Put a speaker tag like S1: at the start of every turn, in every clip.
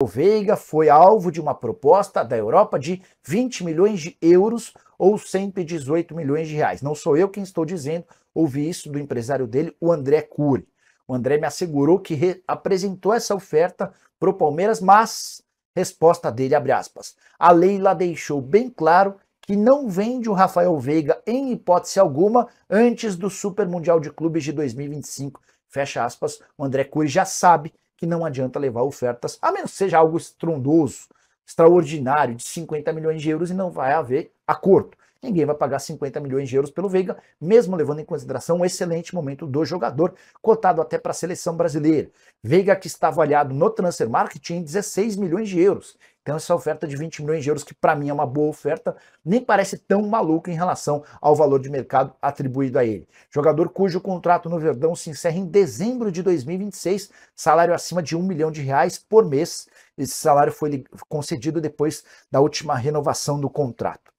S1: O Veiga foi alvo de uma proposta da Europa de 20 milhões de euros ou 118 milhões de reais. Não sou eu quem estou dizendo, ouvi isso do empresário dele, o André Cury. O André me assegurou que apresentou essa oferta para o Palmeiras, mas resposta dele, abre aspas, a Leila deixou bem claro que não vende o Rafael Veiga em hipótese alguma antes do Super Mundial de Clubes de 2025. Fecha aspas, o André Cury já sabe que não adianta levar ofertas, a menos que seja algo estrondoso, extraordinário, de 50 milhões de euros, e não vai haver acordo. Ninguém vai pagar 50 milhões de euros pelo Veiga, mesmo levando em consideração o excelente momento do jogador, cotado até para a seleção brasileira. Veiga que está avaliado no Transfer Market em 16 milhões de euros tem essa oferta de 20 milhões de euros, que para mim é uma boa oferta, nem parece tão maluca em relação ao valor de mercado atribuído a ele. Jogador cujo contrato no Verdão se encerra em dezembro de 2026, salário acima de um milhão de reais por mês. Esse salário foi concedido depois da última renovação do contrato.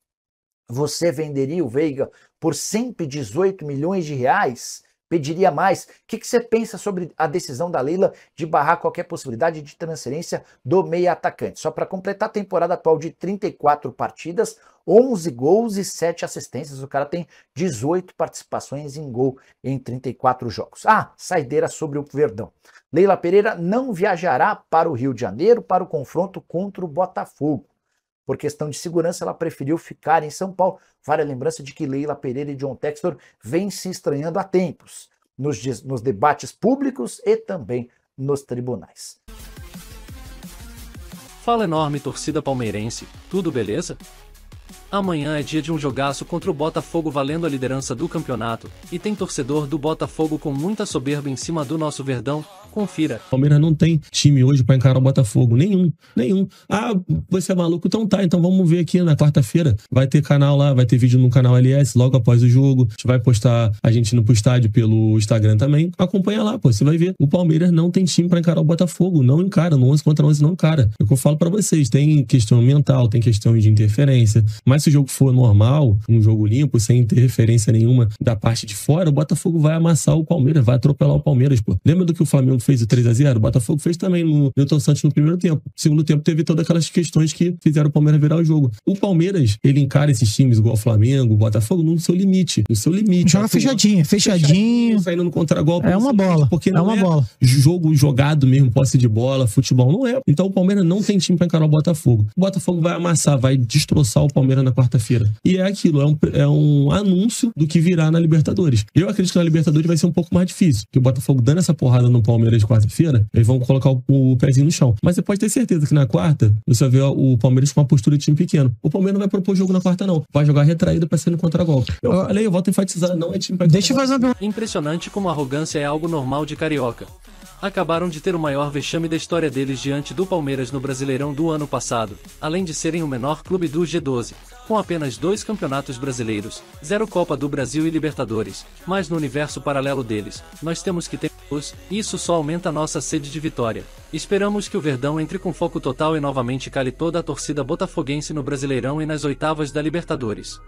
S1: Você venderia o Veiga por 118 milhões de reais? pediria mais. O que, que, você pensa sobre a decisão da Leila de barrar qualquer possibilidade de transferência do meia atacante? Só para completar a temporada atual de 34 partidas, 11 gols e 7 assistências. O cara tem 18 participações em gol em 34 jogos. Ah, saideira sobre o Verdão. Leila Pereira não viajará para o Rio de Janeiro para o confronto contra o Botafogo por questão de segurança, ela preferiu ficar em São Paulo. Vale a lembrança de que Leila Pereira e John Textor vêm se estranhando há tempos nos, nos debates públicos e também nos tribunais.
S2: Fala enorme torcida palmeirense, tudo beleza? Amanhã é dia de um jogaço contra o Botafogo valendo a liderança do campeonato, e tem torcedor do Botafogo com muita soberba em cima do nosso Verdão, Confira.
S3: O Palmeiras não tem time hoje para encarar o Botafogo. Nenhum. Nenhum. Ah, você é maluco? Então tá. Então vamos ver aqui na quarta-feira. Vai ter canal lá, vai ter vídeo no canal LS logo após o jogo. A gente vai postar a gente indo pro estádio pelo Instagram também. Acompanha lá, pô. Você vai ver. O Palmeiras não tem time para encarar o Botafogo. Não encara. No 11 contra 11 não encara. É o que eu falo para vocês. Tem questão ambiental, tem questão de interferência. Mas se o jogo for normal, um jogo limpo, sem interferência nenhuma da parte de fora, o Botafogo vai amassar o Palmeiras, vai atropelar o Palmeiras, pô. Lembra do que o Flamengo Flamengo fez o 3 a 0 o Botafogo fez também no Newton Santos no primeiro tempo. segundo tempo teve todas aquelas questões que fizeram o Palmeiras virar o jogo. O Palmeiras, ele encara esses times igual o Flamengo, o Botafogo, no seu limite. No seu limite. Joga fechadinho, fechadinho, Saindo no contra-golpe. É uma bola. Porque é não é uma é bola. Jogo jogado mesmo, posse de bola, futebol. Não é. Então o Palmeiras não tem time pra encarar o Botafogo. O Botafogo vai amassar, vai destroçar o Palmeiras na quarta-feira. E é aquilo, é um, é um anúncio do que virá na Libertadores. Eu acredito que na Libertadores vai ser um pouco mais difícil. Que o Botafogo dando essa porrada no Palmeiras Palmeiras de quarta-feira, eles vão colocar o, o, pezinho no chão. Mas você pode ter certeza que na quarta, você vai ver o Palmeiras com uma postura de time pequeno. O Palmeiras não vai propor jogo na quarta, não. Vai jogar retraído pra ser no contra-golpe. Eu falei, eu volto a enfatizar, não é time pra Deixa eu fazer uma
S2: Impressionante como a arrogância é algo normal de carioca acabaram de ter o maior vexame da história deles diante do Palmeiras no Brasileirão do ano passado, além de serem o menor clube do G12, com apenas dois campeonatos brasileiros, zero Copa do Brasil e Libertadores. Mas no universo paralelo deles, nós temos que ter isso só aumenta nossa sede de vitória. Esperamos que o Verdão entre com foco total e novamente cale toda a torcida botafoguense no Brasileirão e nas oitavas da Libertadores.